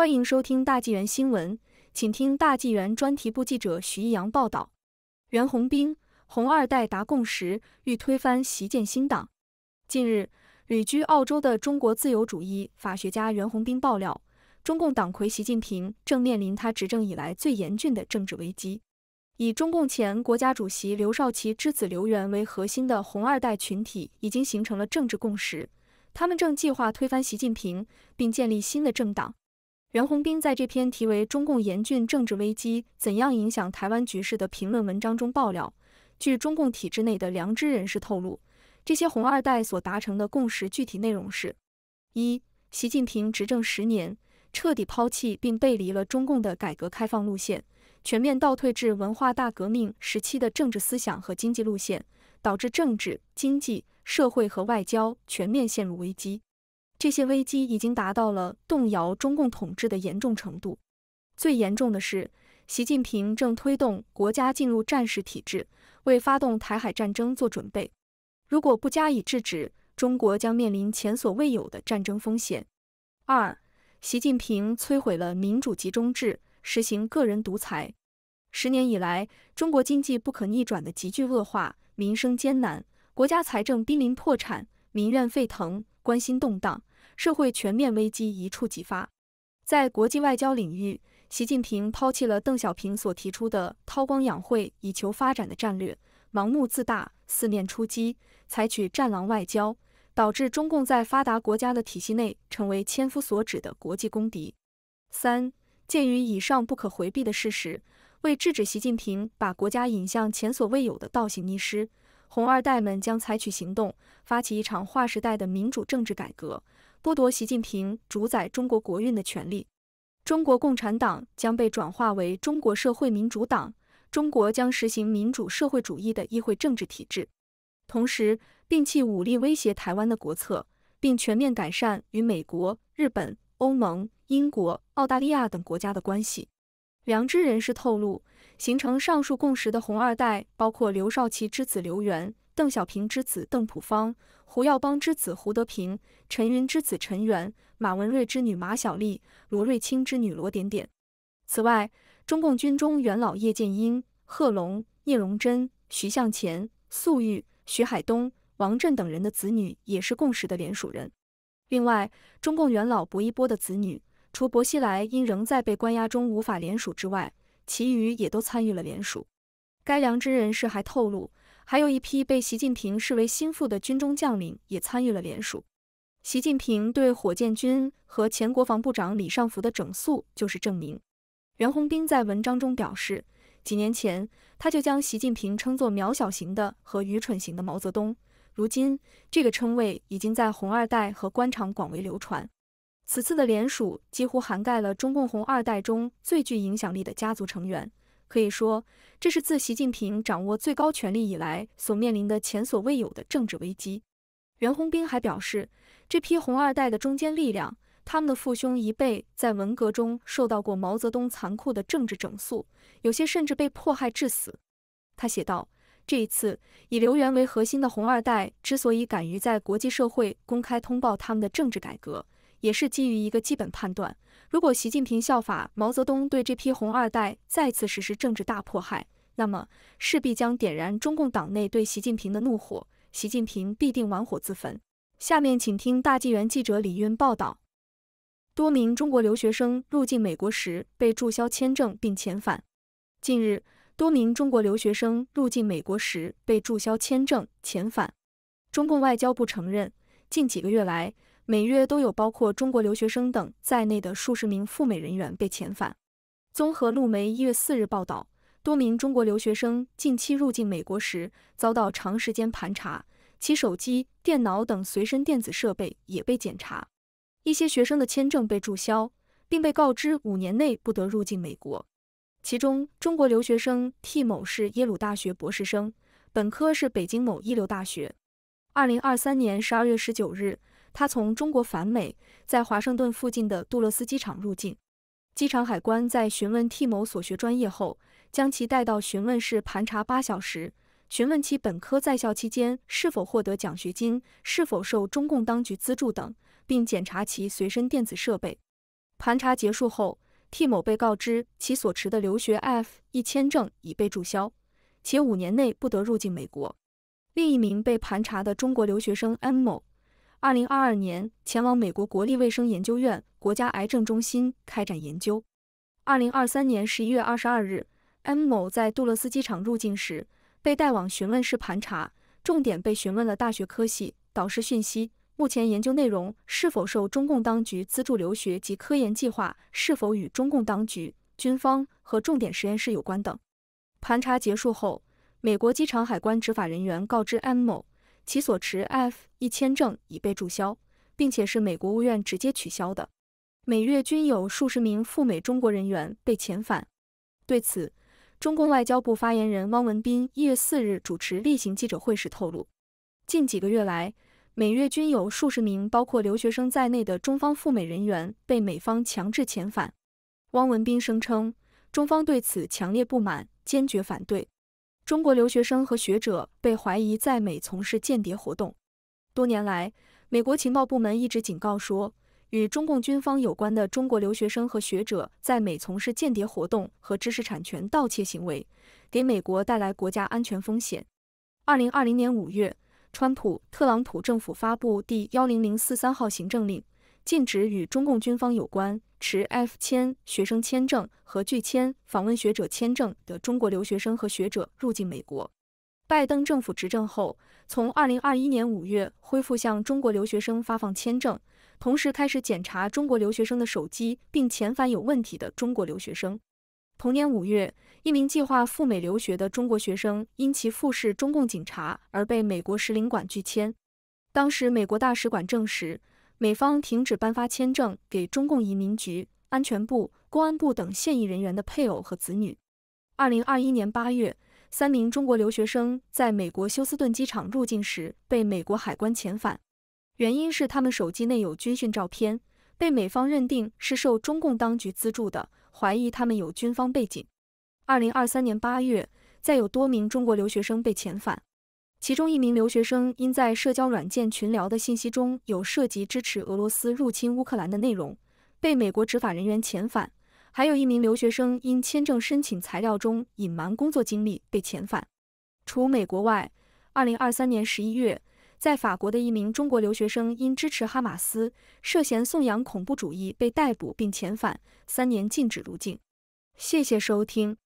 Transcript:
欢迎收听大纪元新闻，请听大纪元专题部记者徐一阳报道：袁宏斌，红二代达共识欲推翻习建新党。近日，旅居澳洲的中国自由主义法学家袁宏斌爆料，中共党魁习近平正面临他执政以来最严峻的政治危机。以中共前国家主席刘少奇之子刘源为核心的红二代群体已经形成了政治共识，他们正计划推翻习近平，并建立新的政党。袁宏斌在这篇题为《中共严峻政治危机怎样影响台湾局势》的评论文章中爆料，据中共体制内的良知人士透露，这些“红二代”所达成的共识具体内容是：一、习近平执政十年，彻底抛弃并背离了中共的改革开放路线，全面倒退至文化大革命时期的政治思想和经济路线，导致政治、经济、社会和外交全面陷入危机。这些危机已经达到了动摇中共统治的严重程度。最严重的是，习近平正推动国家进入战时体制，为发动台海战争做准备。如果不加以制止，中国将面临前所未有的战争风险。二，习近平摧毁了民主集中制，实行个人独裁。十年以来，中国经济不可逆转的急剧恶化，民生艰难，国家财政濒临破产，民怨沸腾，关心动荡。社会全面危机一触即发，在国际外交领域，习近平抛弃了邓小平所提出的韬光养晦以求发展的战略，盲目自大，四面出击，采取战狼外交，导致中共在发达国家的体系内成为千夫所指的国际公敌。三，鉴于以上不可回避的事实，为制止习近平把国家引向前所未有的倒行逆施，红二代们将采取行动，发起一场划时代的民主政治改革。剥夺习近平主宰中国国运的权利，中国共产党将被转化为中国社会民主党，中国将实行民主社会主义的议会政治体制，同时摒弃武力威胁台湾的国策，并全面改善与美国、日本、欧盟、英国、澳大利亚等国家的关系。良知人士透露，形成上述共识的“红二代”包括刘少奇之子刘源。邓小平之子邓朴方、胡耀邦之子胡德平、陈云之子陈元、马文瑞之女马小丽、罗瑞卿之女罗点点。此外，中共军中元老叶剑英、贺龙、聂荣臻、徐向前、粟裕、徐海东、王震等人的子女也是共识的联署人。另外，中共元老薄一波的子女，除薄熙来因仍在被关押中无法联署之外，其余也都参与了联署。该良知人士还透露。还有一批被习近平视为心腹的军中将领也参与了联署。习近平对火箭军和前国防部长李尚福的整肃就是证明。袁宏斌在文章中表示，几年前他就将习近平称作渺小型的和愚蠢型的毛泽东，如今这个称谓已经在红二代和官场广为流传。此次的联署几乎涵盖了中共红二代中最具影响力的家族成员。可以说，这是自习近平掌握最高权力以来所面临的前所未有的政治危机。袁宏斌还表示，这批“红二代”的中坚力量，他们的父兄一辈在文革中受到过毛泽东残酷的政治整肃，有些甚至被迫害致死。他写道，这一次以刘源为核心的“红二代”之所以敢于在国际社会公开通报他们的政治改革。也是基于一个基本判断：如果习近平效法毛泽东对这批“红二代”再次实施政治大迫害，那么势必将点燃中共党内对习近平的怒火，习近平必定玩火自焚。下面请听大纪元记者李运报道：多名中国留学生入境美国时被注销签证并遣返。近日，多名中国留学生入境美国时被注销签证遣返。中共外交部承认，近几个月来。每月都有包括中国留学生等在内的数十名赴美人员被遣返。综合路媒一月四日报道，多名中国留学生近期入境美国时遭到长时间盘查，其手机、电脑等随身电子设备也被检查。一些学生的签证被注销，并被告知五年内不得入境美国。其中，中国留学生 T 某是耶鲁大学博士生，本科是北京某一流大学。二零二三年十二月十九日。他从中国返美，在华盛顿附近的杜勒斯机场入境。机场海关在询问替某所学专业后，将其带到询问室盘查八小时，询问其本科在校期间是否获得奖学金、是否受中共当局资助等，并检查其随身电子设备。盘查结束后，替某被告知其所持的留学 F 一签证已被注销，且五年内不得入境美国。另一名被盘查的中国留学生安某。二零二二年前往美国国立卫生研究院国家癌症中心开展研究。二零二三年十一月二十二日，M 某在杜勒斯机场入境时被带往询问室盘查，重点被询问了大学科系、导师讯息、目前研究内容是否受中共当局资助、留学及科研计划是否与中共当局、军方和重点实验室有关等。盘查结束后，美国机场海关执法人员告知 M 某。其所持 F 一签证已被注销，并且是美国务院直接取消的。每月均有数十名赴美中国人员被遣返。对此，中共外交部发言人汪文斌一月四日主持例行记者会时透露，近几个月来，每月均有数十名包括留学生在内的中方赴美人员被美方强制遣返。汪文斌声称，中方对此强烈不满，坚决反对。中国留学生和学者被怀疑在美从事间谍活动。多年来，美国情报部门一直警告说，与中共军方有关的中国留学生和学者在美从事间谍活动和知识产权盗窃行为，给美国带来国家安全风险。二零二零年五月，川普特朗普政府发布第幺零零四三号行政令。禁止与中共军方有关、持 F 签学生签证和拒签访问学者签证的中国留学生和学者入境美国。拜登政府执政后，从2021年5月恢复向中国留学生发放签证，同时开始检查中国留学生的手机，并遣返有问题的中国留学生。同年5月，一名计划赴美留学的中国学生因其复试中共警察而被美国使领馆拒签。当时，美国大使馆证实。美方停止颁发签证给中共移民局、安全部、公安部等现役人员的配偶和子女。二零二一年八月，三名中国留学生在美国休斯顿机场入境时被美国海关遣返，原因是他们手机内有军训照片，被美方认定是受中共当局资助的，怀疑他们有军方背景。二零二三年八月，再有多名中国留学生被遣返。其中一名留学生因在社交软件群聊的信息中有涉及支持俄罗斯入侵乌克兰的内容，被美国执法人员遣返。还有一名留学生因签证申请材料中隐瞒工作经历被遣返。除美国外，二零二三年十一月，在法国的一名中国留学生因支持哈马斯，涉嫌颂扬恐怖主义被逮捕并遣返，三年禁止入境。谢谢收听。